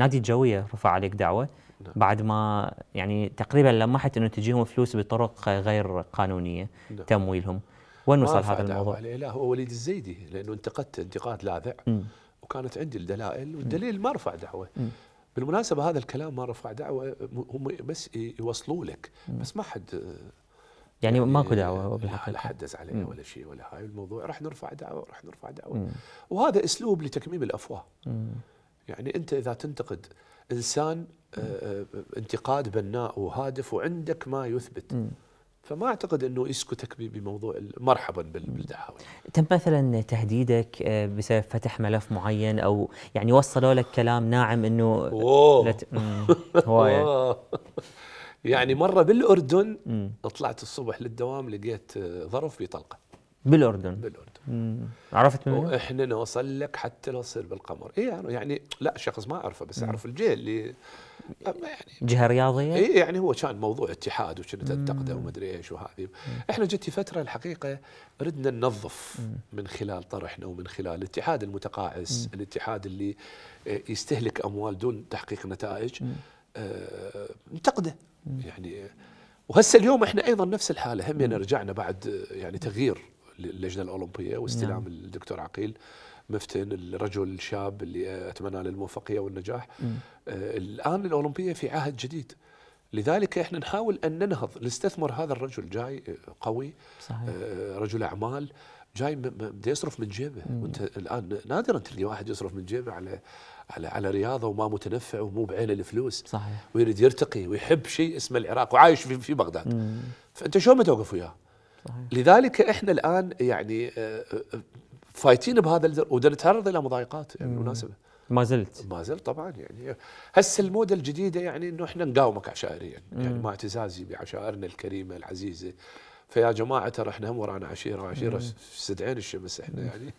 نادي الجويه رفع عليك دعوه نعم. بعد ما يعني تقريبا لمحت انه تجيهم فلوس بطرق غير قانونيه نعم. تمويلهم وين وصل هذا الموضوع؟ لا هو وليد الزيدي لانه انتقدت انتقاد لاذع وكانت عندي الدلائل والدليل ما رفع دعوه م. بالمناسبه هذا الكلام ما رفع دعوه هم بس يوصلوا لك م. بس ما حد يعني, يعني ماكو دعوه لا حدث دز مم. ولا شيء ولا هاي الموضوع راح نرفع دعوه راح نرفع دعوه م. وهذا اسلوب لتكميم الافواه م. يعني انت اذا تنتقد انسان آه، آه، انتقاد بناء وهادف وعندك ما يثبت فما اعتقد انه يسكتك بموضوع مرحبا بالدعاوي. تم مثلا تهديدك آه، بسبب فتح ملف معين او يعني وصلوا لك كلام ناعم انه اوه لت... هوايه يعني مره بالاردن طلعت الصبح للدوام لقيت ظرف بطلقه. بالاردن بالاردن عرفت منو؟ احنا نوصل لك حتى نصير بالقمر اي يعني, يعني لا شخص ما اعرفه بس اعرف الجهه اللي يعني جهه رياضيه؟ اي يعني هو كان موضوع اتحاد وكنت تنتقده ومدري ايش وهذه احنا جت فتره الحقيقه ردنا ننظف من خلال طرحنا ومن خلال الاتحاد المتقاعس، مم. الاتحاد اللي آه، يستهلك اموال دون تحقيق نتائج آه يعني وهسه اليوم احنا ايضا نفس الحاله هم يعني رجعنا بعد آه، يعني تغيير اللجنه الاولمبيه واستلام نعم. الدكتور عقيل مفتن الرجل الشاب اللي اتمنى له الموفقيه والنجاح آه الان الاولمبيه في عهد جديد لذلك احنا نحاول ان ننهض نستثمر هذا الرجل جاي آه، قوي صحيح. آه رجل اعمال جاي بده يصرف من جيبه مم. وانت الان نادرا تلقى واحد يصرف من جيبه على على على رياضه وما متنفع ومو بعينه الفلوس صحيح ويريد يرتقي ويحب شيء اسمه العراق وعايش في, في بغداد مم. فانت شلون ما توقف وياه؟ صحيح. لذلك احنا الان يعني آه، آه، فايتين بهذا ونتعرض الى مضايقات يعني بالمناسبه ما زلت ما زلت طبعا يعني هسه الموده الجديده يعني انه احنا نقاومك عشائريا يعني مع اعتزازي بعشائرنا الكريمه العزيزه فيا جماعه ترى احنا هم ورانا عشيره وعشيره استدعينا الشمس احنا يعني